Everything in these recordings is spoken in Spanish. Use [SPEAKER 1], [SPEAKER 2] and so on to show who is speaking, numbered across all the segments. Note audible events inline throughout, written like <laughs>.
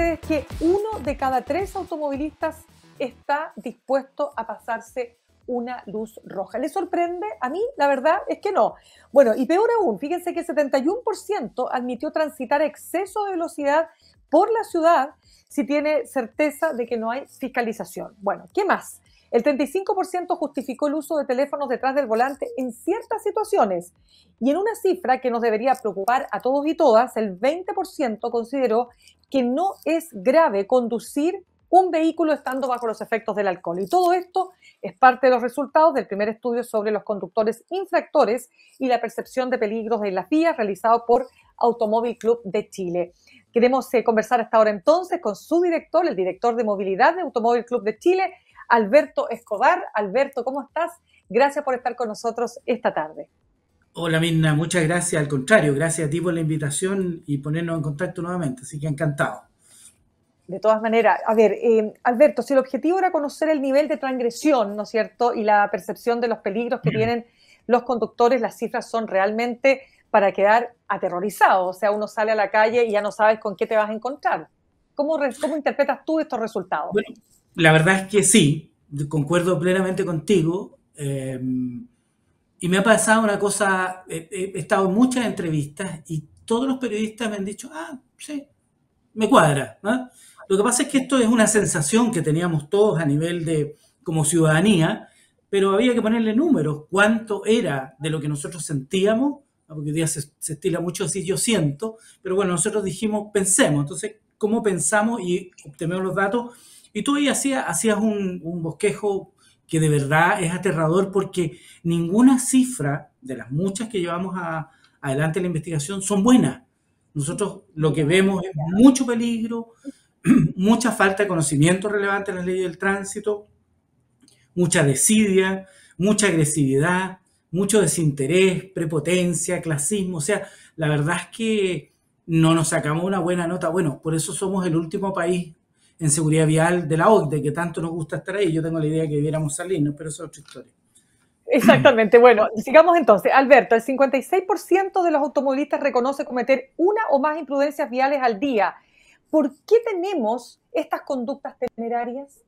[SPEAKER 1] Es que uno de cada tres automovilistas está dispuesto a pasarse una luz roja. ¿Le sorprende? A mí, la verdad es que no. Bueno, y peor aún, fíjense que el 71% admitió transitar exceso de velocidad por la ciudad si tiene certeza de que no hay fiscalización. Bueno, ¿qué más? El 35% justificó el uso de teléfonos detrás del volante en ciertas situaciones y en una cifra que nos debería preocupar a todos y todas, el 20% consideró que no es grave conducir un vehículo estando bajo los efectos del alcohol. Y todo esto es parte de los resultados del primer estudio sobre los conductores infractores y la percepción de peligros de las vías realizado por Automóvil Club de Chile. Queremos eh, conversar hasta ahora entonces con su director, el director de movilidad de Automóvil Club de Chile, Alberto Escobar. Alberto, ¿cómo estás? Gracias por estar con nosotros esta tarde.
[SPEAKER 2] Hola mina, muchas gracias. Al contrario, gracias a ti por la invitación y ponernos en contacto nuevamente. Así que encantado.
[SPEAKER 1] De todas maneras, a ver, eh, Alberto, si el objetivo era conocer el nivel de transgresión, ¿no es cierto? Y la percepción de los peligros que tienen los conductores, las cifras son realmente para quedar aterrorizados. O sea, uno sale a la calle y ya no sabes con qué te vas a encontrar. ¿Cómo, cómo interpretas tú estos resultados? Bueno,
[SPEAKER 2] la verdad es que sí, concuerdo plenamente contigo. Em, y me ha pasado una cosa, he, estado en muchas entrevistas y todos los periodistas me han dicho, ah, sí, me cuadra. Lo que pasa es que esto es una sensación que teníamos todos a nivel de, como ciudadanía, pero había que ponerle números, cuánto era de lo que nosotros sentíamos, porque hoy día se, estila mucho si yo siento, pero bueno, nosotros dijimos, pensemos, entonces, ¿cómo pensamos y obtenemos los datos? Y tú ahí hacías, un, bosquejo que de verdad es aterrador porque ninguna cifra de las muchas que llevamos adelante la investigación son buenas. Nosotros lo que vemos es mucho peligro, <clears throat> mucha falta de conocimiento relevante en las leyes del tránsito, mucha desidia, mucha agresividad, mucho desinterés, prepotencia, clasismo. O sea, la verdad es que no nos sacamos una buena nota. Bueno, por eso somos el último país en seguridad vial de la OCDE, que tanto nos gusta estar ahí. Yo tengo la idea que debiéramos salirnos, pero eso es otra historia.
[SPEAKER 1] Exactamente. Bueno, sigamos entonces. Alberto, el 56% de los automovilistas reconoce cometer una o más imprudencias viales al día. ¿Por qué tenemos estas conductas temerarias?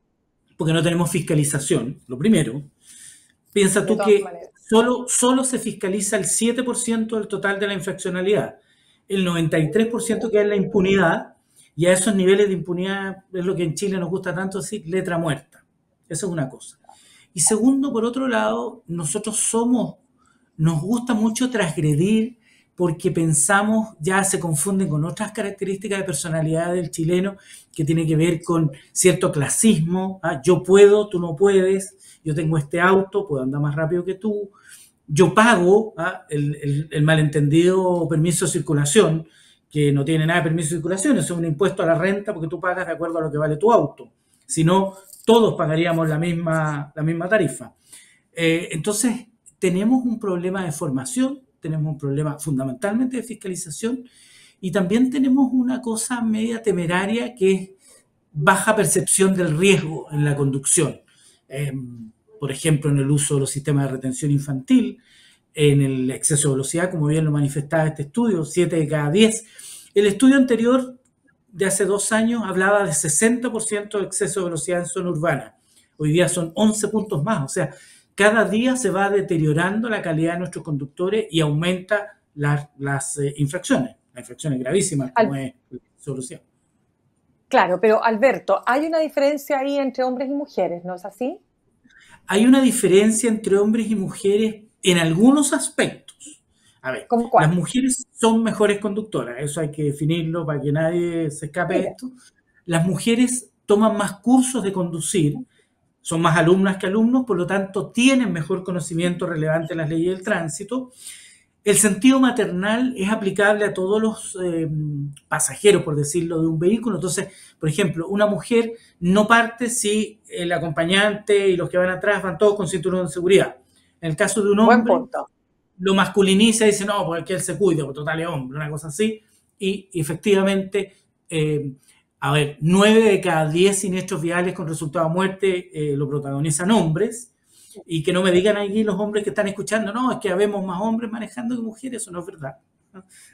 [SPEAKER 2] Porque no tenemos fiscalización, lo primero. Piensa tú que solo, solo se fiscaliza el 7% del total de la infraccionalidad. El 93% que es la impunidad y a esos niveles de impunidad es lo que en Chile nos gusta tanto decir, letra muerta. Eso es una cosa. Y segundo, por otro lado, nosotros somos, nos gusta mucho transgredir porque pensamos, ya se confunden con otras características de personalidad del chileno que tiene que ver con cierto clasismo, ¿ah? yo puedo, tú no puedes, yo tengo este auto, puedo andar más rápido que tú, yo pago ¿ah? el, el malentendido permiso de circulación, que no tiene nada de permiso de circulación, es un impuesto a la renta porque tú pagas de acuerdo a lo que vale tu auto. Si no, todos pagaríamos la misma, la misma tarifa. Eh, entonces, tenemos un problema de formación, tenemos un problema fundamentalmente de fiscalización y también tenemos una cosa media temeraria que es baja percepción del riesgo en la conducción. Em, por ejemplo, en el uso de los sistemas de retención infantil, en el exceso de velocidad, como bien lo manifestaba este estudio, 7 de cada 10. El estudio anterior de hace dos años hablaba de 60% de exceso de velocidad en zona urbana. Hoy día son 11 puntos más, o sea, cada día se va deteriorando la calidad de nuestros conductores y aumenta las eh, infracciones, las infracciones gravísimas como es la solución.
[SPEAKER 1] Claro, pero Alberto, hay una diferencia ahí entre hombres y mujeres, ¿no es así?
[SPEAKER 2] Hay una diferencia entre hombres y mujeres en algunos aspectos. A ver, las mujeres son mejores conductoras, eso hay que definirlo para que nadie se escape de esto. Las mujeres toman más cursos de conducir, son más alumnas que alumnos, por lo tanto tienen mejor conocimiento relevante en las leyes del tránsito. El sentido maternal es aplicable a todos los eh, pasajeros, por decirlo, de un vehículo. Entonces, por ejemplo, una mujer no parte si el acompañante y los que van atrás van todos con cinturón de seguridad. En el caso de un hombre, lo masculiniza y dice, no, porque él se cuida, porque total es hombre, una cosa así. Y efectivamente, eh, a ver, nueve de cada diez siniestros viales con resultado de muerte eh, lo protagonizan hombres. Y que no me digan aquí los hombres que están escuchando, no, es que habemos más hombres manejando que mujeres, eso no es verdad.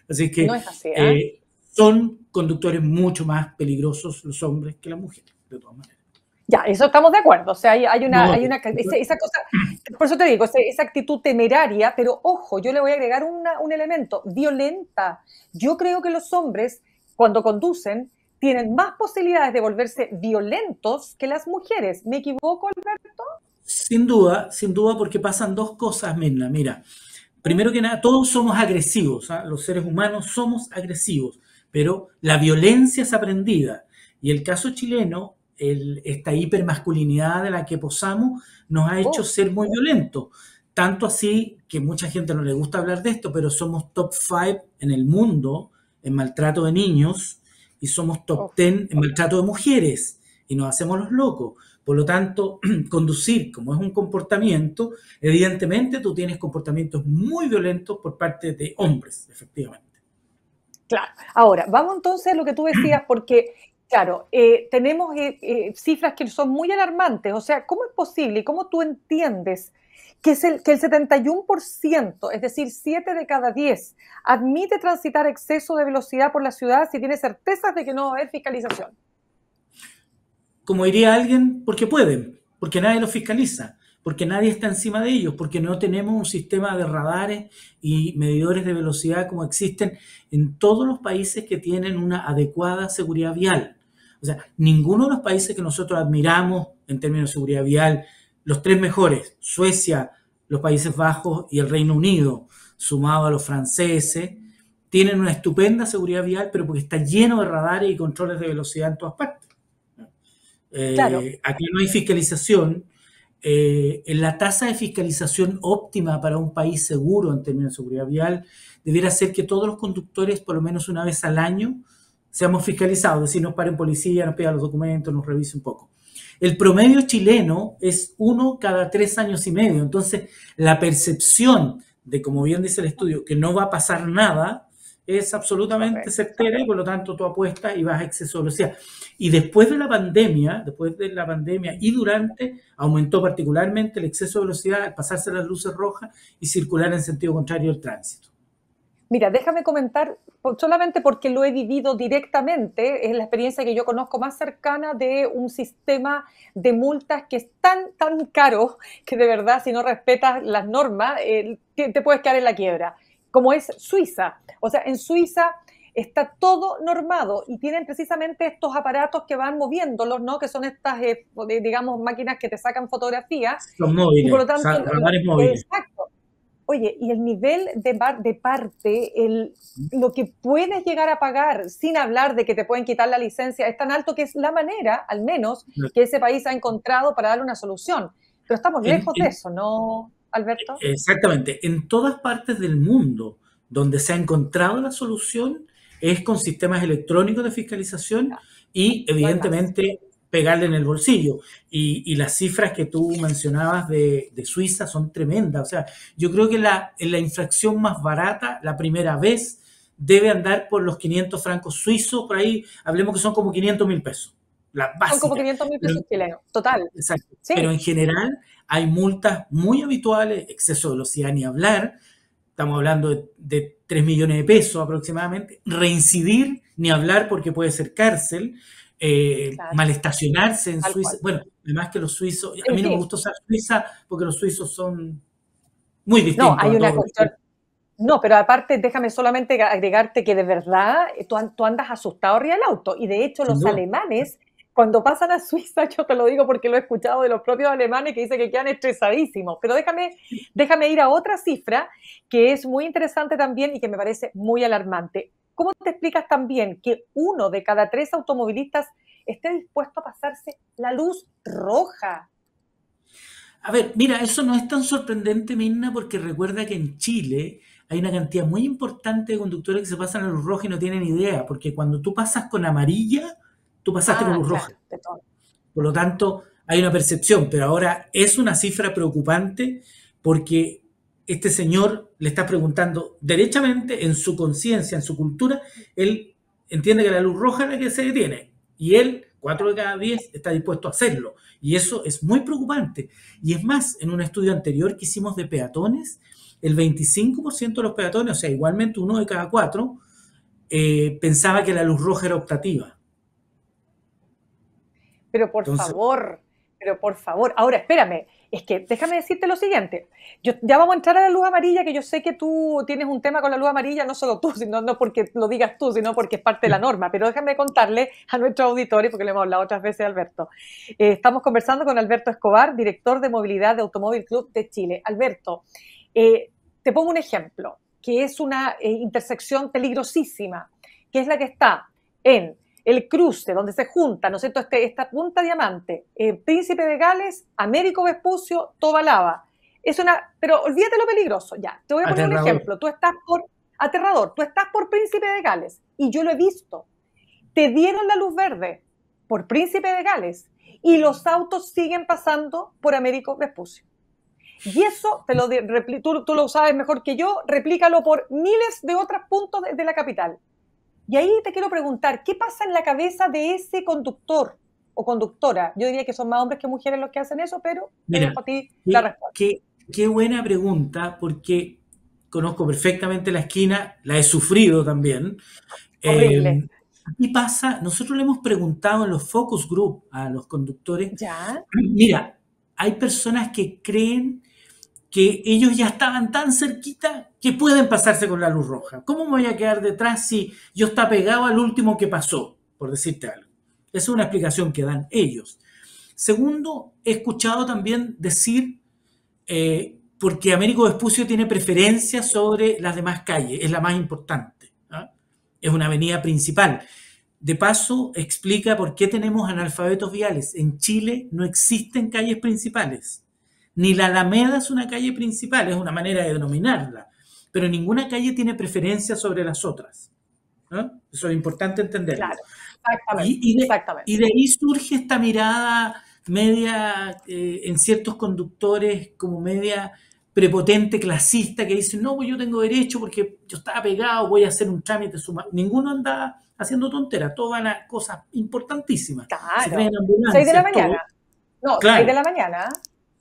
[SPEAKER 2] Así que ¿eh? son conductores mucho más peligrosos los hombres que las mujeres, de todas maneras.
[SPEAKER 1] Ya, eso estamos de acuerdo. O sea, hay, una, esa, cosa, por eso te digo, esa, actitud temeraria, pero ojo, yo le voy a agregar un elemento, violenta. Yo creo que los hombres, cuando conducen, tienen más posibilidades de volverse violentos que las mujeres. ¿Me equivoco, Alberto?
[SPEAKER 2] Sin duda, sin duda, porque pasan dos cosas, Mirna. Mira, primero que nada, todos somos agresivos, ¿ah? los seres humanos somos agresivos, pero la violencia es aprendida. Y el caso chileno esta hipermasculinidad de la que posamos nos ha hecho oh. ser muy violentos. Tanto así que mucha gente no le gusta hablar de esto, pero somos top 5 en el mundo en maltrato de niños y somos top 10 en maltrato de mujeres y nos hacemos los locos. Por lo tanto, <clears throat> conducir como es un comportamiento, evidentemente tú tienes comportamientos muy violentos por parte de hombres, efectivamente.
[SPEAKER 1] Claro. Ahora, vamos entonces a lo que tú decías, <clears throat> porque Claro, eh, tenemos eh, eh, cifras que son muy alarmantes. O sea, ¿cómo es posible y cómo tú entiendes que, es el, que el 71%, es decir, 7 de cada 10, admite transitar exceso de velocidad por la ciudad si tiene certezas de que no hay fiscalización?
[SPEAKER 2] Como diría alguien, porque pueden, porque nadie los fiscaliza, porque nadie está encima de ellos, porque no tenemos un sistema de radares y medidores de velocidad como existen en todos los países que tienen una adecuada seguridad vial. O sea, ninguno de los países que nosotros admiramos en términos de seguridad vial, los tres mejores, Suecia, los Países Bajos y el Reino Unido, sumado a los franceses, tienen una estupenda seguridad vial, pero porque está lleno de radares y controles de velocidad en todas partes. Eh, aquí no hay fiscalización. Eh, la tasa de fiscalización óptima para un país seguro en términos de seguridad vial debiera ser que todos los conductores, por lo menos una vez al año, seamos fiscalizados, es decir, nos paren policía, nos pidan los documentos, nos revise un poco. El promedio chileno es uno cada tres años y medio, entonces la percepción de, como bien dice el estudio, que no va a pasar nada, es absolutamente certera y por lo tanto tú apuestas y vas a exceso de velocidad. Y después de la pandemia, después de la pandemia y durante, aumentó particularmente el exceso de velocidad al pasarse las luces rojas y circular en sentido contrario el tránsito.
[SPEAKER 1] Mira, déjame comentar solamente porque lo he vivido directamente, es la experiencia que yo conozco más cercana de un sistema de multas que es tan, tan caro que de verdad si no respetas las normas eh, te puedes quedar en la quiebra, como es Suiza. O sea, en Suiza está todo normado y tienen precisamente estos aparatos que van moviéndolos, ¿no? Que son estas, eh, digamos, máquinas que te sacan fotografías.
[SPEAKER 2] Los móviles, y por lo tanto, móviles.
[SPEAKER 1] Exacto. Oye, y el nivel de, de parte, el, lo que puedes llegar a pagar sin hablar de que te pueden quitar la licencia, es tan alto que es la manera, al menos, que ese país ha encontrado para darle una solución. Pero estamos lejos de eso, ¿no, Alberto? Exactamente.
[SPEAKER 2] En todas partes del mundo donde se ha encontrado la solución es con sistemas electrónicos de fiscalización y evidentemente pegarle en el bolsillo. Y, las cifras que tú mencionabas de, Suiza son tremendas. O sea, yo creo que la, la infracción más barata, la primera vez, debe andar por los 500 francos suizos, por ahí, hablemos que son como 500 mil pesos. Son como 500 mil pesos chilenos, total. Exacto. Pero en general hay multas muy habituales, exceso de velocidad ni hablar, estamos hablando de, de 3 millones de pesos aproximadamente, reincidir ni hablar porque puede ser cárcel, eh, en Suiza. Bueno, además que los suizos, a mí no me gusta usar Suiza porque los suizos son muy distintos. No, hay una No, pero aparte,
[SPEAKER 1] déjame solamente agregarte que de verdad eh, tú, andas asustado arriba del auto. Y de hecho, los alemanes, cuando pasan a Suiza, <laughs> yo te lo digo porque lo he escuchado de los propios alemanes que dicen que quedan estresadísimos. Pero déjame, déjame ir a otra cifra que es muy interesante también y que me parece muy alarmante. ¿Cómo te explicas también que uno de cada tres automovilistas esté dispuesto a pasarse
[SPEAKER 2] la luz roja? A ver, mira, eso no es tan sorprendente, Mirna, porque recuerda que en Chile hay una cantidad muy importante de conductores que se pasan la luz roja y no tienen idea, porque cuando tú pasas con amarilla, tú pasaste con ah, luz roja. Por lo tanto, hay una percepción, pero ahora es una cifra preocupante porque este señor le está preguntando derechamente en su conciencia, en su cultura, él entiende que la luz roja es la que se detiene y él, cuatro de cada diez, está dispuesto a hacerlo. Y eso es muy preocupante. Y es más, en un estudio anterior que hicimos de peatones, el 25% de los peatones, o sea, igualmente uno de cada cuatro, eh, pensaba que la luz roja era optativa.
[SPEAKER 1] Pero por favor, pero por favor, ahora espérame, es que déjame decirte lo siguiente. Yo, ya vamos a entrar a la luz amarilla, que yo sé que tú tienes un tema con la luz amarilla, no solo tú, <laughs> sino no porque lo digas tú, sino porque es parte de la norma. Pero déjame contarle a nuestro auditorio, porque le hemos hablado otras veces a Alberto. Eh, estamos conversando con Alberto Escobar, director de movilidad de Automóvil Club de Chile. Alberto, eh, te pongo un ejemplo, que es una eh, intersección peligrosísima, que es la que está en el cruce donde se junta, ¿no es cierto?, este, esta punta diamante, eh, Príncipe de Gales, Américo Vespucio, Tobalaba. Es una, pero olvídate lo peligroso, ya, te voy a poner un ejemplo, tú estás por, aterrador, tú estás por Príncipe de Gales, y yo lo he visto, te dieron la luz verde por Príncipe de Gales, y los autos siguen pasando por Américo Vespucio. Y eso, te lo, tú, lo sabes mejor que yo, replícalo por miles de otros puntos de la capital. Y ahí te quiero preguntar, ¿qué pasa en la cabeza de ese conductor o conductora? Yo diría que son más hombres que mujeres los que hacen eso, pero Mira, para ti
[SPEAKER 2] qué, la respuesta. Qué, buena pregunta, porque conozco perfectamente la esquina, la he sufrido también. Horrible. Eh, ¿Qué pasa? Nosotros le hemos preguntado en los focus group a los conductores. ¿Ya? Mira, hay personas que creen que ellos ya estaban tan cerquita que pueden pasarse con la luz roja. ¿Cómo me voy a quedar detrás si yo está pegado al último que pasó? Por decirte algo. Esa es una explicación que dan ellos. Segundo, he escuchado también decir, eh, porque Américo Vespucio tiene preferencia sobre las demás calles, es la más importante, ¿ah? es una avenida principal. De paso, explica por qué tenemos analfabetos viales. En Chile no existen calles principales ni la Alameda es una calle principal, es una manera de denominarla, pero ninguna calle tiene preferencia sobre las otras. Eso es importante entender. Claro, exactamente, y, de, ahí surge esta mirada media eh, en ciertos conductores como media prepotente, clasista, que dice, no, pues yo tengo derecho porque yo estaba pegado, voy a hacer un trámite suma. Ninguno anda haciendo tonteras, todas van cosas importantísimas. Claro. Seis de la mañana.
[SPEAKER 1] No, de la mañana.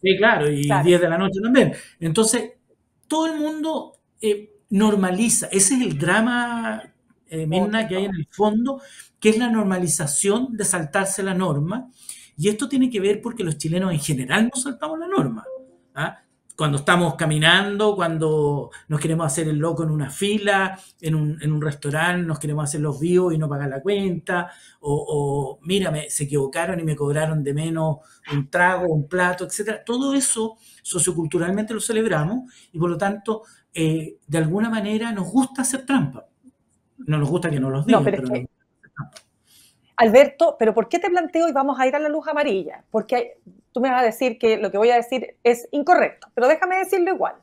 [SPEAKER 2] Sí, claro, y 10 de la noche también. Entonces, todo el mundo eh, normaliza, ese es el drama, eh, que hay en el fondo, que es la normalización de saltarse la norma. Y esto tiene que ver porque los chilenos en general no saltamos la norma. ¿ah? cuando estamos caminando, cuando nos queremos hacer el loco en una fila, en un, en un restaurante, nos queremos hacer los vivos y no pagar la cuenta, o, mira, se equivocaron y me cobraron de menos un trago, un plato, etc. Todo eso socioculturalmente lo celebramos y por lo tanto, eh, de alguna manera nos gusta hacer trampa. No nos gusta que no los digan, pero, nos gusta hacer trampa.
[SPEAKER 1] Alberto, pero ¿por qué te planteo y vamos a ir a la luz amarilla? Porque tú me vas a decir que lo que voy a decir es incorrecto, pero déjame decirlo igual.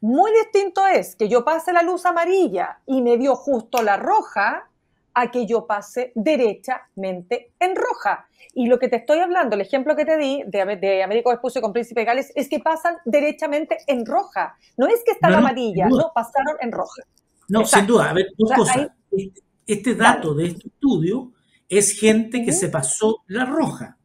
[SPEAKER 1] Muy distinto es que yo pase la luz amarilla y me dio justo la roja a que yo pase derechamente en roja. Y lo que te estoy hablando, el ejemplo que te di de, de Américo con Príncipe Gales, es que pasan derechamente en roja. No es que está amarilla, no, pasaron en roja.
[SPEAKER 2] No, sin duda. A ver, dos cosas. Este, este dato de este estudio es gente que se pasó la roja.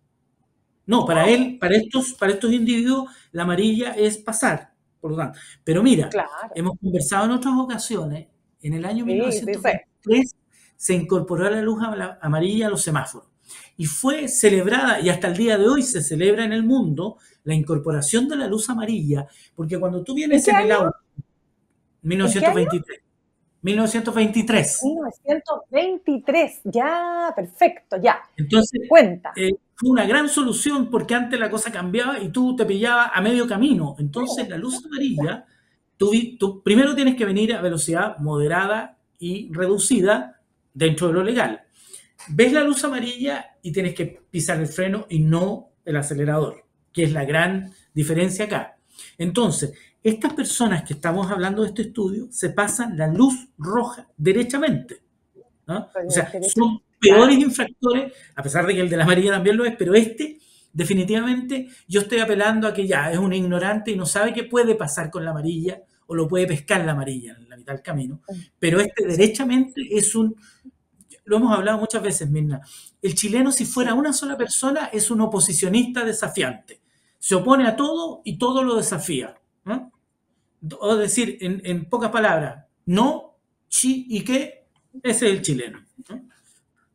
[SPEAKER 2] No, para él, para estos, para estos individuos, la amarilla es pasar, por lo tanto. Pero mira, hemos conversado en otras ocasiones, en el año 1923 se incorporó la luz amarilla a los semáforos y fue celebrada, y hasta el día de hoy se celebra en el mundo, la incorporación de la luz amarilla, porque cuando tú vienes en, el auto, 1923, 1923.
[SPEAKER 1] 1923, ya, perfecto, ya.
[SPEAKER 2] Entonces, cuenta. Eh, fue una gran solución porque antes la cosa cambiaba y tú te pillabas a medio camino. Entonces, la luz amarilla, tú, primero tienes que venir a velocidad moderada y reducida dentro de lo legal. Ves la luz amarilla y tienes que pisar el freno y no el acelerador, que es la gran diferencia acá. Entonces, estas personas que estamos hablando de este estudio se pasan la luz roja derechamente. O sea, son peores infractores, a pesar de que el de la amarilla también lo es, pero este definitivamente yo estoy apelando a que ya es un ignorante y no sabe qué puede pasar con la amarilla o lo puede pescar la amarilla en la mitad del camino. Pero este derechamente es un, lo hemos hablado muchas veces, Mirna, el chileno si fuera una sola persona es un oposicionista desafiante. Se opone a todo y todo lo desafía o decir en, pocas palabras, no, chi y qué, ese es el chileno.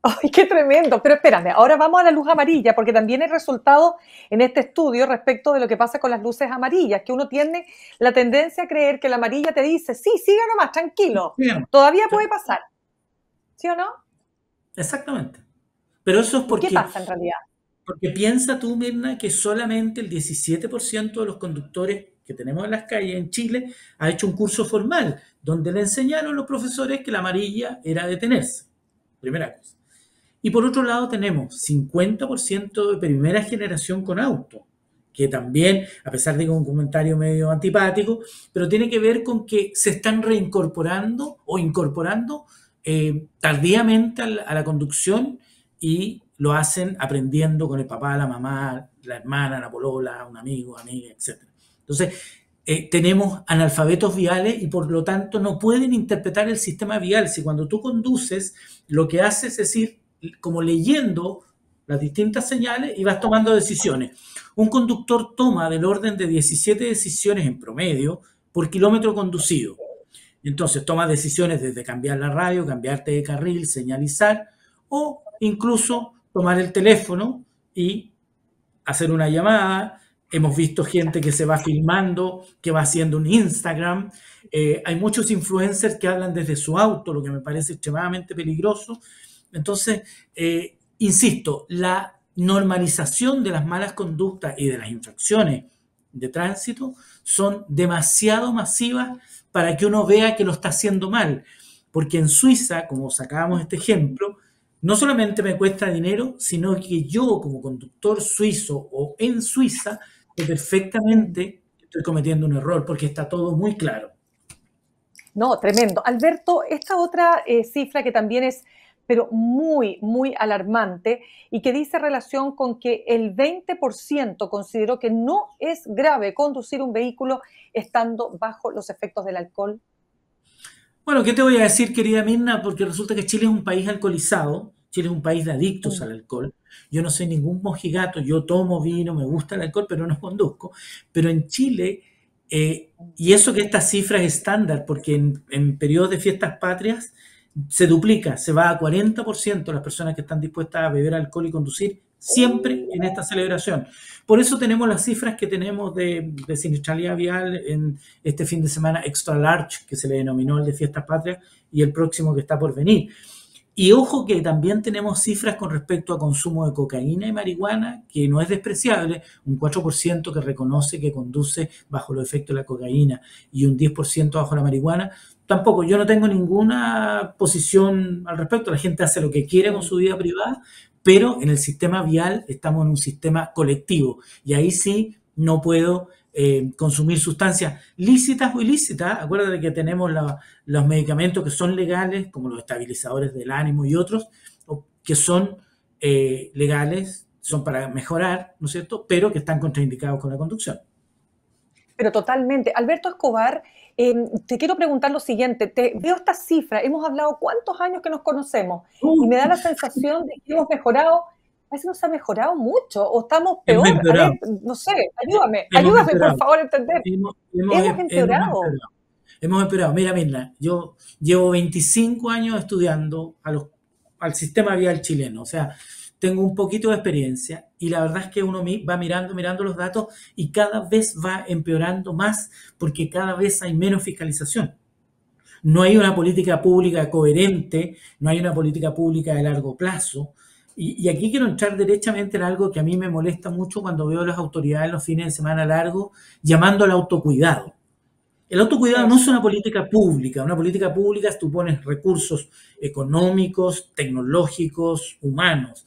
[SPEAKER 1] ¡Ay, qué tremendo! Pero espérame, ahora vamos a la luz amarilla, porque también hay resultado en este estudio respecto de lo que pasa con las luces amarillas, que uno tiene la tendencia a creer que la amarilla te dice, sí, siga nomás, tranquilo, todavía puede pasar. ¿Sí o no?
[SPEAKER 2] Exactamente. Pero eso
[SPEAKER 1] es porque... ¿Qué pasa en realidad?
[SPEAKER 2] Porque piensa tú, Mirna, que solamente el 17% de los conductores que tenemos en las calles en Chile ha hecho un curso formal donde le enseñaron los profesores que la amarilla era detenerse. Primera cosa. Y por otro lado tenemos 50% de primera generación con auto, que también, a pesar de que un comentario medio antipático, pero tiene que ver con que se están reincorporando o incorporando eh, tardíamente a la, conducción y lo hacen aprendiendo con el papá, la mamá, la hermana, la polola, un amigo, amiga, etcétera. Entonces, eh, tenemos analfabetos viales y por lo tanto no pueden interpretar el sistema vial. Si cuando tú conduces, lo que haces es ir como leyendo las distintas señales y vas tomando decisiones. Un conductor toma del orden de 17 decisiones en promedio por kilómetro conducido. Entonces toma decisiones desde cambiar la radio, cambiarte de carril, señalizar o incluso tomar el teléfono y hacer una llamada, Hemos visto gente que se va filmando, que va haciendo un Instagram. Eh, hay muchos influencers que hablan desde su auto, lo que me parece extremadamente peligroso. Entonces, eh, insisto, la normalización de las malas conductas y de las infracciones de tránsito son demasiado masivas para que uno vea que lo está haciendo mal. Porque en Suiza, como sacábamos este ejemplo, no solamente me cuesta dinero, sino que yo como conductor suizo o en Suiza perfectamente estoy cometiendo un error porque está todo muy claro.
[SPEAKER 1] No, tremendo. Alberto, esta otra eh, cifra que también es, pero muy, muy alarmante y que dice relación con que el 20% consideró que no es grave conducir un vehículo estando bajo los efectos del alcohol.
[SPEAKER 2] Bueno, ¿qué te voy a decir, querida Mirna? Porque resulta que Chile es un país alcoholizado Chile es un país de adictos al alcohol. Yo no soy ningún mojigato, yo tomo vino, me gusta el alcohol, pero no <laughs> conduzco. Pero en Chile, eh, y eso que esta cifra es estándar, porque en, periodos de fiestas patrias se duplica, se va a 40% las personas que están dispuestas a beber alcohol y conducir siempre en esta celebración. Por eso tenemos las cifras que tenemos de, de, siniestralidad vial en este fin de semana extra large, que se le denominó el de Fiestas Patrias, y el próximo que está por venir. Y ojo que también tenemos cifras con respecto a consumo de cocaína y marihuana, que no es despreciable, un 4% que reconoce que conduce bajo los efectos de la cocaína y un 10% bajo la marihuana. Tampoco, yo no tengo ninguna posición al respecto, la gente hace lo que quiere con su vida privada, pero en el sistema vial estamos en un sistema colectivo y ahí sí no puedo eh, consumir sustancias lícitas o ilícitas. Acuérdate que tenemos los medicamentos que son legales, como los estabilizadores del ánimo y otros, que son eh, legales, son para mejorar, ¿no es cierto?, pero que están contraindicados con la conducción.
[SPEAKER 1] Pero totalmente. Alberto Escobar, em, te quiero preguntar lo siguiente. Te, veo esta cifra, hemos hablado cuántos años que nos conocemos y me da la sensación de que hemos mejorado ¿A que nos ha mejorado mucho o estamos peor. no sé, ayúdame, ayúdame por favor
[SPEAKER 2] a entender. Hemos, em, empeorado. Hemos empeorado. Mira, Mirna, yo llevo 25 años estudiando al sistema vial chileno, o sea, tengo un poquito de experiencia y la verdad es que uno va mirando, mirando los datos y cada vez va empeorando más porque cada vez hay menos fiscalización. No hay una política pública coherente, no hay una política pública de largo plazo, y, aquí quiero entrar derechamente en algo que a mí me molesta mucho cuando veo a las autoridades los fines de semana largo llamando al autocuidado. El autocuidado no es una política pública. Una política pública tú pones recursos económicos, tecnológicos, humanos.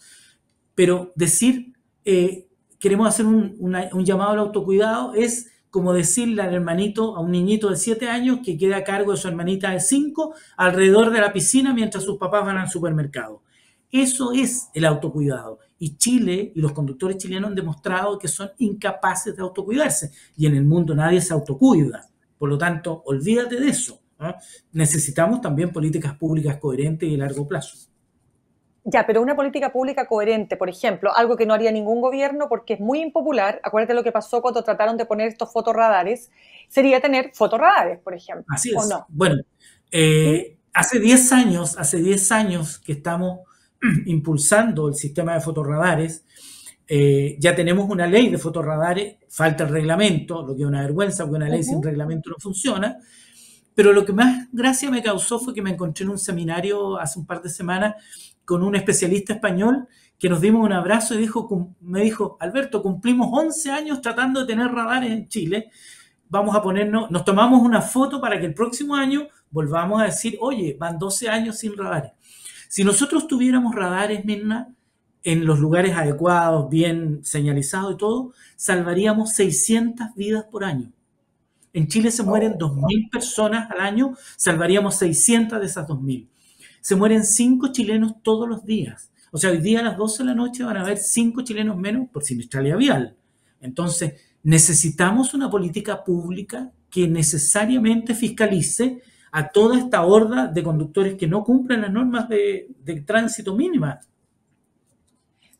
[SPEAKER 2] Pero decir eh, queremos hacer un, llamado al autocuidado es como decirle al hermanito, a un niñito de 7 años que quede a cargo de su hermanita de 5 alrededor de la piscina mientras sus papás van al supermercado. Eso es el autocuidado. Y Chile y los conductores chilenos han demostrado que son incapaces de autocuidarse. Y en el mundo nadie se autocuida. Por lo tanto, olvídate de eso. ¿ah? Necesitamos también políticas públicas coherentes y de largo plazo.
[SPEAKER 1] Ya, pero una política pública coherente, por ejemplo, algo que no haría ningún gobierno porque es muy impopular, acuérdate lo que pasó cuando trataron de poner estos fotorradares, sería tener fotorradares, por ejemplo. Así es. ¿o no?
[SPEAKER 2] Bueno, eh, hace 10 años, hace 10 años que estamos <clears throat> impulsando el sistema de fotorradares. Eh, ya tenemos una ley de fotorradares, falta el reglamento, lo que es una vergüenza, porque una ley sin reglamento no funciona. Pero lo que más gracia me causó fue que me encontré en un seminario hace un par de semanas con un especialista español que nos dimos un abrazo y dijo, me dijo, Alberto, cumplimos 11 años tratando de tener radares en Chile, vamos a ponernos, nos tomamos una foto para que el próximo año volvamos a decir, oye, van 12 años sin radares. Si nosotros tuviéramos radares, Mirna, en los lugares adecuados, bien señalizados y todo, salvaríamos 600 vidas por año. En Chile se mueren 2.000 personas al año, salvaríamos 600 de esas 2.000. Se mueren 5 chilenos todos los días. O sea, hoy día a las 12 de la noche van a haber 5 chilenos menos por siniestralidad vial. Entonces, necesitamos una política pública que necesariamente fiscalice a toda esta horda de conductores que no cumplen las normas de, tránsito mínimas.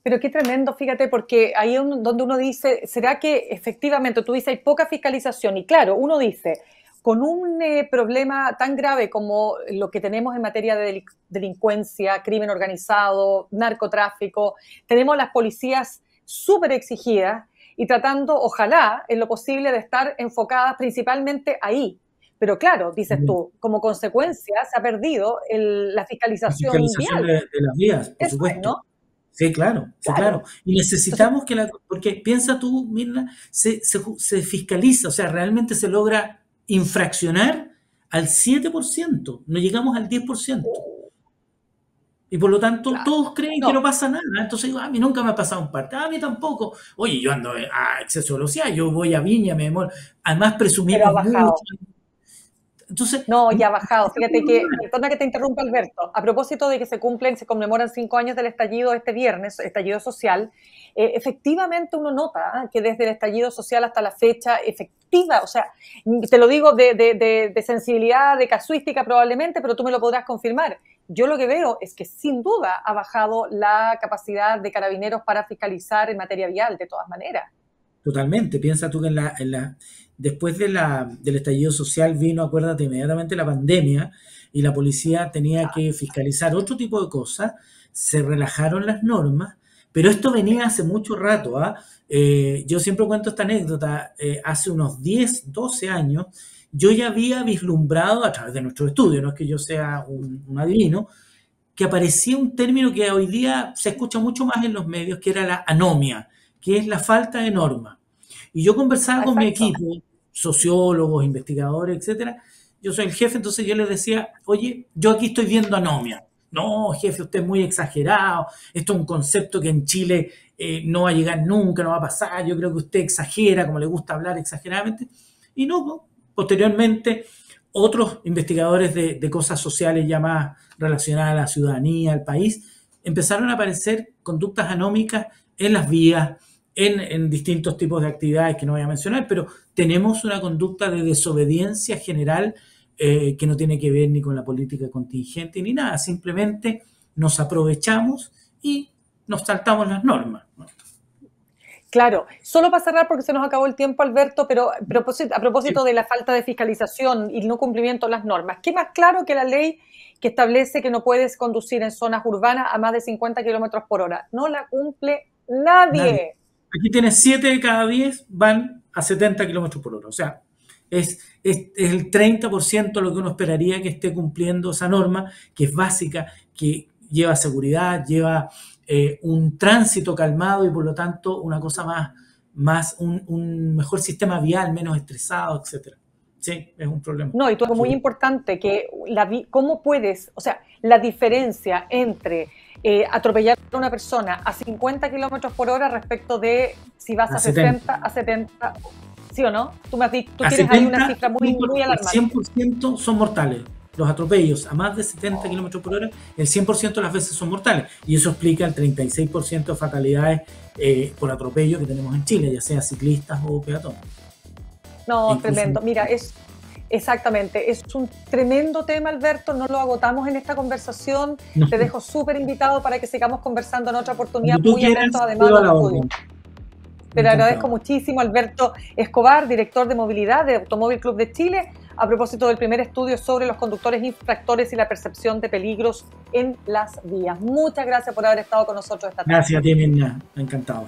[SPEAKER 1] Pero qué tremendo, fíjate, porque ahí es donde uno dice, ¿será que efectivamente tú dices hay poca fiscalización? Y claro, uno dice, con un eh, problema tan grave como lo que tenemos en materia de delincuencia, crimen organizado, narcotráfico, tenemos las policías súper exigidas y tratando, ojalá, en lo posible de estar enfocadas principalmente ahí, pero claro, dices tú, como consecuencia se ha perdido la fiscalización, la fiscalización de,
[SPEAKER 2] las vías, por supuesto. Sí, claro, claro, sí, claro. Y necesitamos que la... Porque piensa tú, Mirna, se, se, fiscaliza, o sea, realmente se logra infraccionar al 7%, no llegamos al 10%. Uh. Y por lo tanto, todos creen que no pasa nada. Entonces digo, ah, a mí nunca me ha pasado un parte, a mí tampoco. Oye, yo ando eh, a exceso de velocidad, yo voy a Viña, me demoro. Además, presumimos mucho, no, ya ha bajado. Fíjate que,
[SPEAKER 1] perdona que te interrumpa, Alberto. A propósito de que se cumplen, se conmemoran cinco años del estallido este viernes, estallido social, eh, efectivamente uno nota ¿ah? que desde el estallido social hasta la fecha efectiva, o sea, te lo digo de, de sensibilidad, de casuística probablemente, pero tú me lo podrás confirmar. Yo lo que veo es que sin duda ha bajado la capacidad de carabineros para fiscalizar en materia vial, de todas maneras.
[SPEAKER 2] Totalmente. Piensa tú que la, la, después del estallido social vino, acuérdate, inmediatamente la pandemia y la policía tenía que ah. fiscalizar otro tipo de cosas, se relajaron las normas, pero esto venía hace mucho rato. ¿ah? Eh, yo siempre cuento esta anécdota, eh, hace unos 10, 12 años, yo ya había vislumbrado a través de nuestro estudio, no es que yo sea un, un adivino, que aparecía un término que hoy día se escucha mucho más en los medios, que era la anomia, que es la falta de norma. Y yo conversaba con mi equipo, sociólogos, investigadores, etcétera. Yo soy el jefe, entonces yo les decía, oye, yo aquí estoy viendo anomia. No, jefe, usted es muy exagerado. Esto es un concepto que en Chile eh, no va a llegar nunca, no va a pasar. Yo creo que usted exagera, como le gusta hablar exageradamente. Y no, posteriormente, otros investigadores de, de cosas sociales ya más relacionadas a la ciudadanía, al país, empezaron a aparecer conductas anómicas en las vías, en, distintos tipos de actividades que no voy a mencionar, pero tenemos una conducta de desobediencia general eh, que no tiene que ver ni con la política contingente ni nada, simplemente nos aprovechamos y nos saltamos las normas.
[SPEAKER 1] Claro, solo para cerrar porque se nos acabó el tiempo, Alberto, pero a propósito, de la falta de fiscalización y no cumplimiento de las normas, ¿qué más claro que la ley que establece que no puedes conducir en zonas urbanas a más de 50 kilómetros por hora? No la cumple nadie.
[SPEAKER 2] Aquí tienes 7 de cada 10 van a 70 kilómetros por hora. O sea, es, es, el 30% lo que uno esperaría que esté cumpliendo esa norma, que es básica, que lleva seguridad, lleva eh, un tránsito calmado y por lo tanto una cosa más, más un, un mejor sistema vial, menos estresado, etc. Sí, es un problema. No, y
[SPEAKER 1] todo muy importante, que la, cómo puedes, o sea, la diferencia entre eh, atropellar a una persona a 50 kilómetros por hora respecto de si vas a, 60, a 70, ¿sí o no? Tú me has dicho, tú tienes ahí una cifra muy, muy alarmante.
[SPEAKER 2] 100% son mortales. Los atropellos a más de 70 kilómetros por hora, el 100% de las veces son mortales. Y eso explica el 36% de fatalidades eh, por atropello que tenemos en Chile, ya sea ciclistas o peatones.
[SPEAKER 1] No, tremendo. Mira, es, Exactamente, es un tremendo tema, Alberto, no lo agotamos en esta conversación, te dejo súper invitado para que sigamos conversando en otra oportunidad, muy atento además. Te lo agradezco muchísimo, Alberto Escobar, director de movilidad de Automóvil Club de Chile, a propósito del primer estudio sobre los conductores infractores y la percepción de peligros en las vías. Muchas gracias por haber estado con nosotros esta tarde. Gracias a ti,
[SPEAKER 2] Mirna. Encantado.